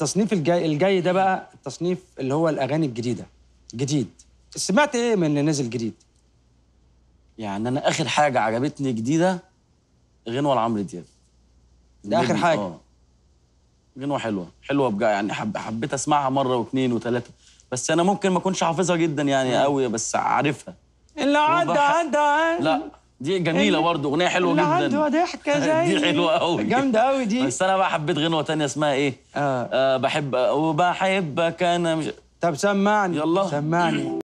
التصنيف الجاي الجاي ده بقى التصنيف اللي هو الاغاني الجديده جديد سمعت ايه من اللي نزل جديد يعني انا اخر حاجه عجبتني جديده غنوه لعمرو دياب ده اخر حاجه آه. غنوه حلوه حلوه بقى يعني حب حبيت اسمعها مره واثنين وثلاثه بس انا ممكن ما اكونش حافظها جدا يعني قوي بس عارفها اللي عدى عدى لا دي جميله برضه اغنيه حلوه جدا عنده ضحكه جاي دي حلوه قوي جامده قوي دي بس انا بقى حبيت غنوه ثانيه اسمها ايه آه. آه بحب وبحبك انا مش طب سمعني يلا سمعني